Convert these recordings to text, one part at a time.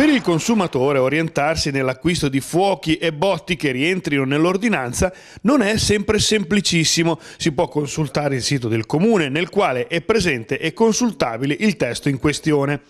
Per il consumatore orientarsi nell'acquisto di fuochi e botti che rientrino nell'ordinanza non è sempre semplicissimo. Si può consultare il sito del comune nel quale è presente e consultabile il testo in questione.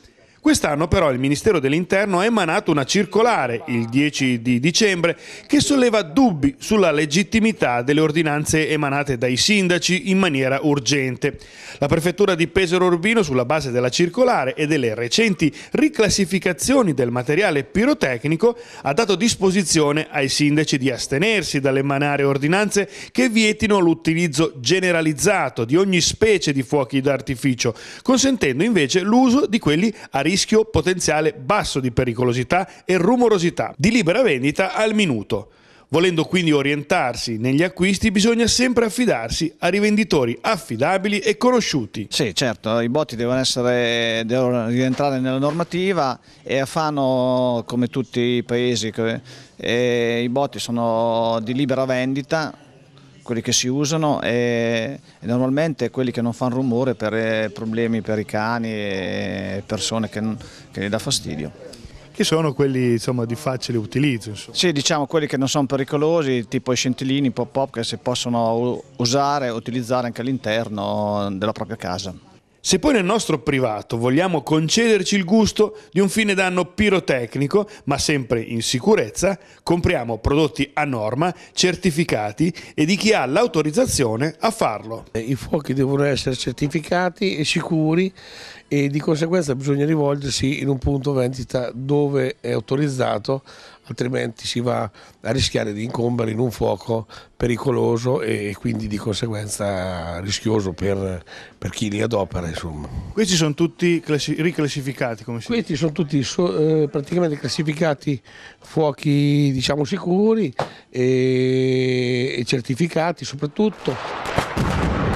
Quest'anno però il Ministero dell'Interno ha emanato una circolare, il 10 di dicembre, che solleva dubbi sulla legittimità delle ordinanze emanate dai sindaci in maniera urgente. La prefettura di Pesaro Urbino, sulla base della circolare e delle recenti riclassificazioni del materiale pirotecnico, ha dato disposizione ai sindaci di astenersi dall'emanare ordinanze che vietino l'utilizzo generalizzato di ogni specie di fuochi d'artificio, consentendo invece l'uso di quelli a rischio potenziale basso di pericolosità e rumorosità, di libera vendita al minuto. Volendo quindi orientarsi negli acquisti bisogna sempre affidarsi a rivenditori affidabili e conosciuti. Sì, certo, i botti devono, essere, devono rientrare nella normativa e a Fano, come tutti i paesi, eh, i botti sono di libera vendita, quelli che si usano e, e, normalmente quelli che non fanno rumore per eh, problemi per i cani e persone che, che gli dà fastidio. Che sono quelli insomma, di facile utilizzo? Insomma. Sì, diciamo quelli che non sono pericolosi, tipo i scintillini, pop-up, che si possono usare e utilizzare anche all'interno della propria casa. Se poi nel nostro privato vogliamo concederci il gusto di un fine d'anno pirotecnico, ma sempre in sicurezza, compriamo prodotti a norma, certificati e di chi ha l'autorizzazione a farlo. I fuochi devono essere certificati e sicuri e di conseguenza bisogna rivolgersi in un punto vendita dove è autorizzato, altrimenti si va a rischiare di incombere in un fuoco pericoloso e quindi di conseguenza rischioso per, per chi li adopera insomma. Questi sono tutti riclassificati come si dice? Questi sono tutti so, eh, praticamente classificati fuochi diciamo sicuri e, e certificati soprattutto.